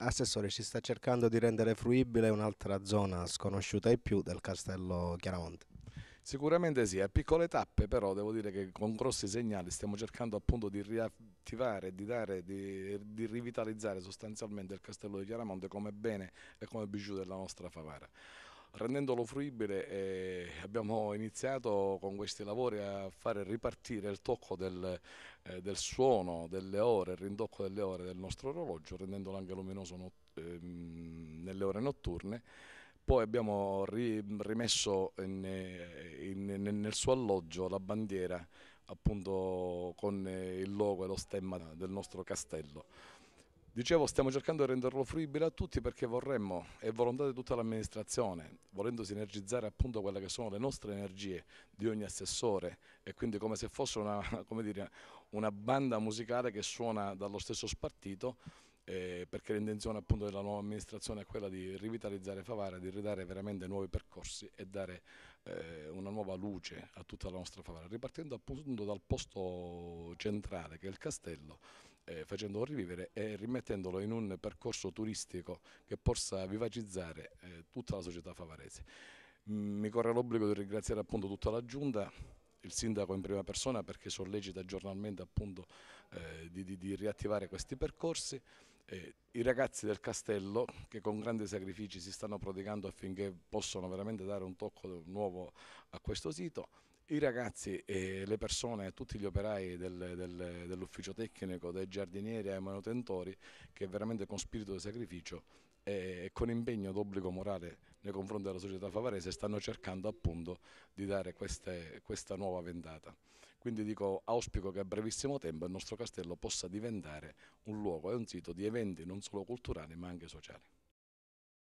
Assessore, ci sta cercando di rendere fruibile un'altra zona sconosciuta e più del Castello Chiaramonte. Sicuramente sì, a piccole tappe però devo dire che con grossi segnali stiamo cercando appunto di riattivare, di, dare, di, di rivitalizzare sostanzialmente il castello di Chiaramonte come bene e come bijou della nostra Favara rendendolo fruibile eh, abbiamo iniziato con questi lavori a fare ripartire il tocco del, eh, del, suono delle ore, il rintocco delle ore del nostro orologio, rendendolo anche luminoso not, eh, nelle ore notturne. Poi abbiamo ri, rimesso in, eh, in, nel suo alloggio la bandiera appunto con eh, il logo e lo stemma del nostro castello. Dicevo, stiamo cercando di renderlo fruibile a tutti perché vorremmo, e volontà di tutta l'amministrazione, volendo sinergizzare appunto quelle che sono le nostre energie di ogni assessore e quindi come se fosse una, dire, una banda musicale che suona dallo stesso spartito, eh, perché l'intenzione appunto della nuova amministrazione è quella di rivitalizzare Favara, di ridare veramente nuovi percorsi e dare eh, una nuova luce a tutta la nostra Favara, ripartendo appunto dal posto centrale che è il castello eh, facendolo rivivere e rimettendolo in un percorso turistico che possa vivacizzare eh, tutta la società favarese. Mm, mi corre l'obbligo di ringraziare appunto tutta la Giunta il sindaco in prima persona perché sollecita giornalmente appunto eh, di, di, di riattivare questi percorsi eh, I ragazzi del castello che con grandi sacrifici si stanno prodigando affinché possano veramente dare un tocco nuovo a questo sito. I ragazzi e le persone, tutti gli operai del, del, dell'ufficio tecnico, dai giardinieri ai manutentori che veramente con spirito di sacrificio e con impegno d'obbligo morale nei confronti della società favarese stanno cercando appunto di dare queste, questa nuova ventata. Quindi dico, auspico che a brevissimo tempo il nostro castello possa diventare un luogo e un sito di eventi non solo culturali ma anche sociali.